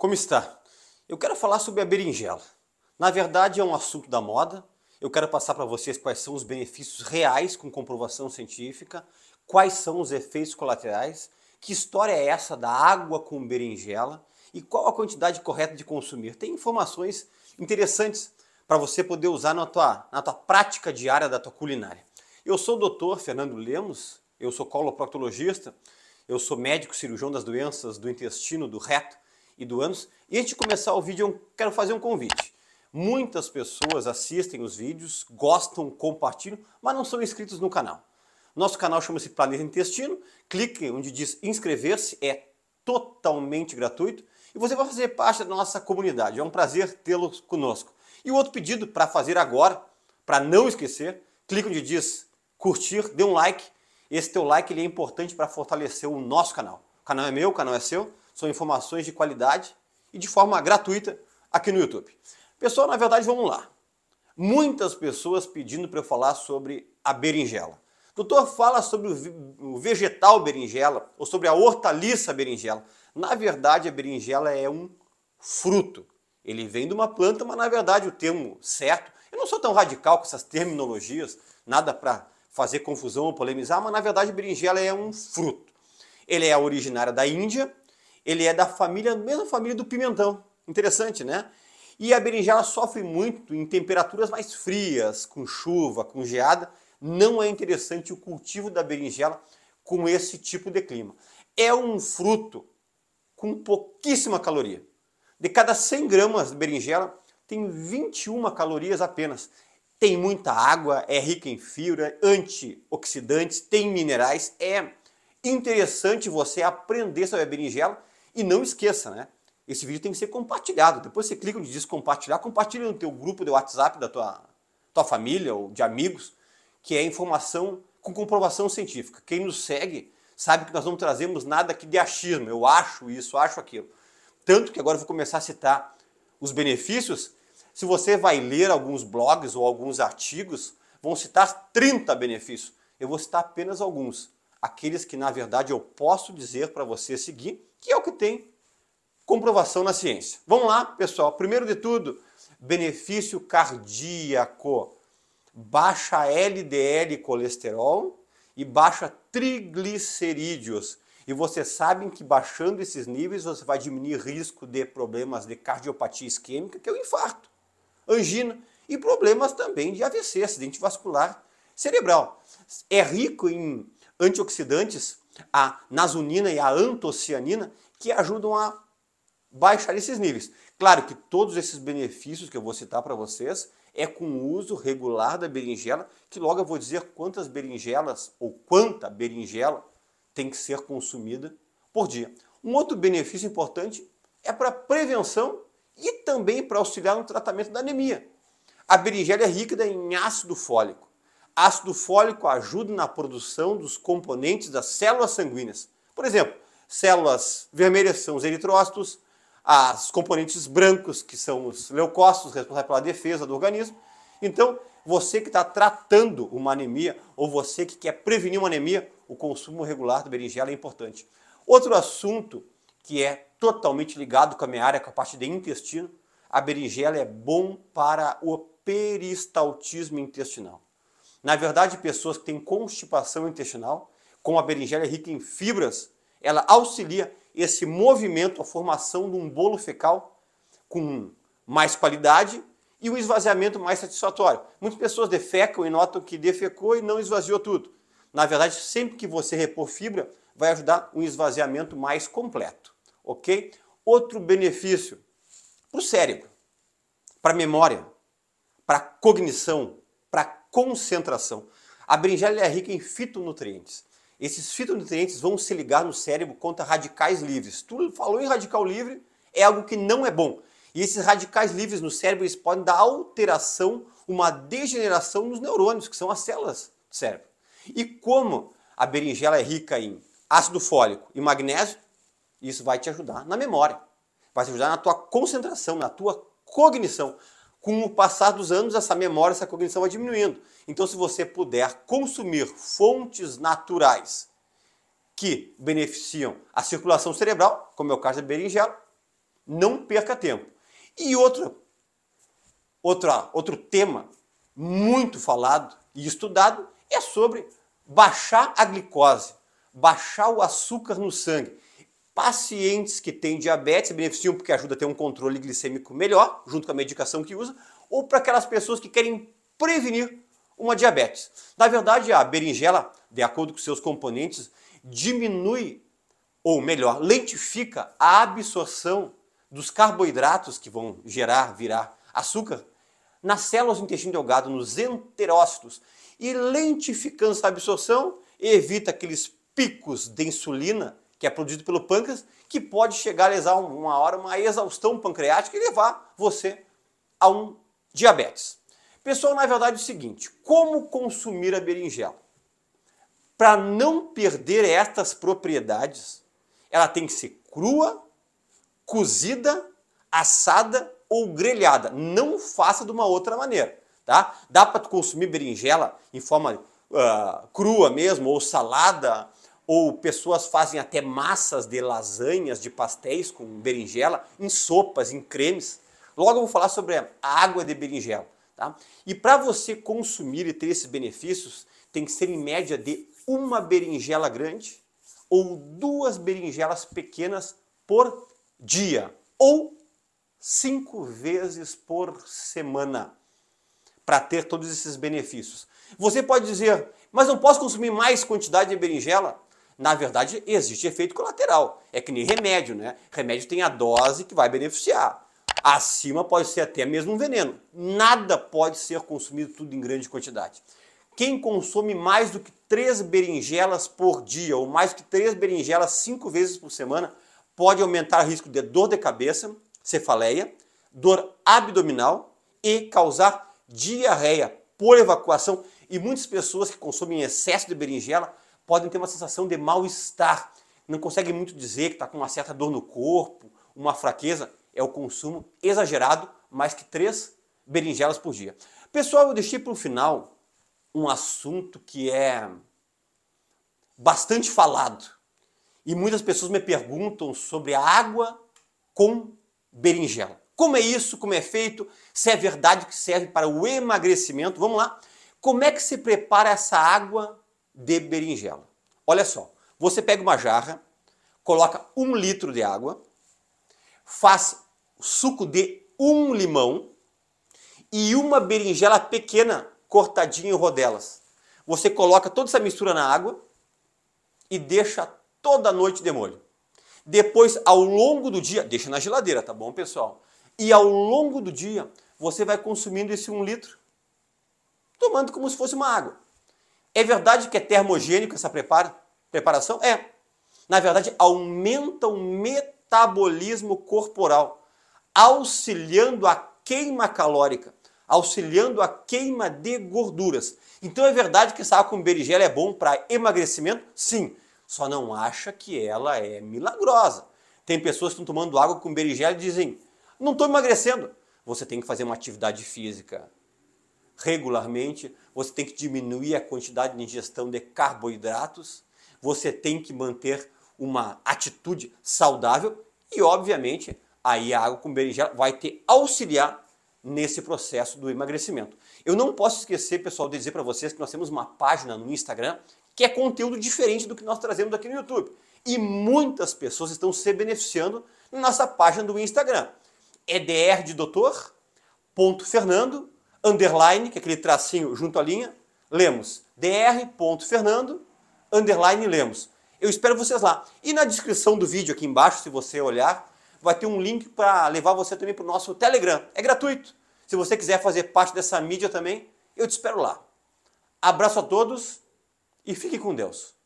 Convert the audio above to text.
como está? Eu quero falar sobre a berinjela. Na verdade, é um assunto da moda. Eu quero passar para vocês quais são os benefícios reais com comprovação científica, quais são os efeitos colaterais, que história é essa da água com berinjela e qual a quantidade correta de consumir. Tem informações interessantes para você poder usar na tua, na tua prática diária da tua culinária. Eu sou o doutor Fernando Lemos, eu sou coloproctologista, eu sou médico cirurgião das doenças do intestino, do reto e do ânus. E antes de começar o vídeo, eu quero fazer um convite. Muitas pessoas assistem os vídeos, gostam, compartilham, mas não são inscritos no canal. Nosso canal chama-se Planeta Intestino. Clique onde diz inscrever-se, é totalmente gratuito e você vai fazer parte da nossa comunidade. É um prazer tê-lo conosco. E o outro pedido para fazer agora, para não esquecer, clique onde diz curtir, dê um like. Esse teu like ele é importante para fortalecer o nosso canal. O canal é meu, o canal é seu são informações de qualidade e de forma gratuita aqui no YouTube. Pessoal, na verdade, vamos lá. Muitas pessoas pedindo para eu falar sobre a berinjela. Doutor, fala sobre o vegetal berinjela ou sobre a hortaliça berinjela. Na verdade, a berinjela é um fruto. Ele vem de uma planta, mas na verdade o termo certo, eu não sou tão radical com essas terminologias, nada para fazer confusão ou polemizar, mas na verdade a berinjela é um fruto. Ele é originária da Índia, ele é da família, mesma família do pimentão. Interessante, né? E a berinjela sofre muito em temperaturas mais frias, com chuva, com geada. Não é interessante o cultivo da berinjela com esse tipo de clima. É um fruto com pouquíssima caloria. De cada 100 gramas de berinjela, tem 21 calorias apenas. Tem muita água, é rica em fibra, antioxidantes, tem minerais. É interessante você aprender sobre a berinjela e não esqueça, né? Esse vídeo tem que ser compartilhado. Depois você clica onde diz compartilhar, compartilha no teu grupo de WhatsApp da tua, tua família ou de amigos, que é informação com comprovação científica. Quem nos segue sabe que nós não trazemos nada aqui de achismo. Eu acho isso, acho aquilo. Tanto que agora eu vou começar a citar os benefícios. Se você vai ler alguns blogs ou alguns artigos, vão citar 30 benefícios. Eu vou citar apenas alguns, aqueles que na verdade eu posso dizer para você seguir que é o que tem comprovação na ciência. Vamos lá, pessoal. Primeiro de tudo, benefício cardíaco. Baixa LDL colesterol e baixa triglicerídeos. E vocês sabem que baixando esses níveis você vai diminuir risco de problemas de cardiopatia isquêmica, que é o infarto, angina e problemas também de AVC, acidente vascular cerebral. É rico em antioxidantes a nasunina e a antocianina, que ajudam a baixar esses níveis. Claro que todos esses benefícios que eu vou citar para vocês é com o uso regular da berinjela, que logo eu vou dizer quantas berinjelas ou quanta berinjela tem que ser consumida por dia. Um outro benefício importante é para prevenção e também para auxiliar no tratamento da anemia. A berinjela é rica em ácido fólico. Ácido fólico ajuda na produção dos componentes das células sanguíneas. Por exemplo, células vermelhas são os eritrócitos, as componentes brancos, que são os leucócitos, responsáveis pela defesa do organismo. Então, você que está tratando uma anemia ou você que quer prevenir uma anemia, o consumo regular da berinjela é importante. Outro assunto que é totalmente ligado com a minha área, com a parte de intestino, a berinjela é bom para o peristaltismo intestinal. Na verdade, pessoas que têm constipação intestinal, como a berinjela é rica em fibras, ela auxilia esse movimento, a formação de um bolo fecal com mais qualidade e um esvaziamento mais satisfatório. Muitas pessoas defecam e notam que defecou e não esvaziou tudo. Na verdade, sempre que você repor fibra, vai ajudar um esvaziamento mais completo, ok? Outro benefício para o cérebro, para a memória, para a cognição, concentração. A berinjela é rica em fitonutrientes. Esses fitonutrientes vão se ligar no cérebro contra radicais livres. Tu falou em radical livre, é algo que não é bom. E esses radicais livres no cérebro eles podem dar alteração, uma degeneração nos neurônios, que são as células do cérebro. E como a berinjela é rica em ácido fólico e magnésio, isso vai te ajudar na memória, vai te ajudar na tua concentração, na tua cognição com o passar dos anos, essa memória, essa cognição vai diminuindo. Então, se você puder consumir fontes naturais que beneficiam a circulação cerebral, como é o caso da berinjela, não perca tempo. E outro outro outro tema muito falado e estudado é sobre baixar a glicose, baixar o açúcar no sangue pacientes que têm diabetes beneficiam porque ajuda a ter um controle glicêmico melhor, junto com a medicação que usa, ou para aquelas pessoas que querem prevenir uma diabetes. Na verdade, a berinjela, de acordo com seus componentes, diminui, ou melhor, lentifica a absorção dos carboidratos que vão gerar, virar açúcar, nas células do intestino delgado, nos enterócitos. E lentificando essa absorção, evita aqueles picos de insulina que é produzido pelo pâncreas, que pode chegar a uma hora uma exaustão pancreática e levar você a um diabetes. Pessoal, na verdade é o seguinte, como consumir a berinjela? Para não perder estas propriedades, ela tem que ser crua, cozida, assada ou grelhada. Não faça de uma outra maneira, tá? Dá para consumir berinjela em forma uh, crua mesmo, ou salada, ou pessoas fazem até massas de lasanhas, de pastéis com berinjela, em sopas, em cremes. Logo eu vou falar sobre a água de berinjela. Tá? E para você consumir e ter esses benefícios, tem que ser em média de uma berinjela grande ou duas berinjelas pequenas por dia, ou cinco vezes por semana, para ter todos esses benefícios. Você pode dizer, mas não posso consumir mais quantidade de berinjela? na verdade, existe efeito colateral. É que nem remédio, né? Remédio tem a dose que vai beneficiar. Acima pode ser até mesmo um veneno. Nada pode ser consumido tudo em grande quantidade. Quem consome mais do que três berinjelas por dia, ou mais do que três berinjelas cinco vezes por semana, pode aumentar o risco de dor de cabeça, cefaleia, dor abdominal e causar diarreia por evacuação. E muitas pessoas que consomem excesso de berinjela podem ter uma sensação de mal-estar, não conseguem muito dizer que está com uma certa dor no corpo, uma fraqueza. É o consumo exagerado, mais que três berinjelas por dia. Pessoal, eu deixei para o final um assunto que é bastante falado. E muitas pessoas me perguntam sobre a água com berinjela. Como é isso? Como é feito? Se é verdade que serve para o emagrecimento? Vamos lá. Como é que se prepara essa água de berinjela. Olha só, você pega uma jarra, coloca um litro de água, faz suco de um limão e uma berinjela pequena cortadinha em rodelas. Você coloca toda essa mistura na água e deixa toda a noite de molho. Depois, ao longo do dia, deixa na geladeira, tá bom, pessoal? E ao longo do dia, você vai consumindo esse um litro, tomando como se fosse uma água. É verdade que é termogênico essa prepara, preparação? É. Na verdade, aumenta o metabolismo corporal, auxiliando a queima calórica, auxiliando a queima de gorduras. Então é verdade que água com berigela é bom para emagrecimento? Sim. Só não acha que ela é milagrosa. Tem pessoas que estão tomando água com berigela e dizem: "Não estou emagrecendo". Você tem que fazer uma atividade física regularmente, você tem que diminuir a quantidade de ingestão de carboidratos, você tem que manter uma atitude saudável e, obviamente, aí a água com berinjela vai te auxiliar nesse processo do emagrecimento. Eu não posso esquecer, pessoal, de dizer para vocês que nós temos uma página no Instagram que é conteúdo diferente do que nós trazemos aqui no YouTube. E muitas pessoas estão se beneficiando na nossa página do Instagram. É drdoutor.fernando.com de doutor, ponto Fernando, underline, que é aquele tracinho junto à linha, Lemos. dr.fernando, underline Lemos. Eu espero vocês lá. E na descrição do vídeo aqui embaixo, se você olhar, vai ter um link para levar você também para o nosso Telegram. É gratuito. Se você quiser fazer parte dessa mídia também, eu te espero lá. Abraço a todos e fique com Deus.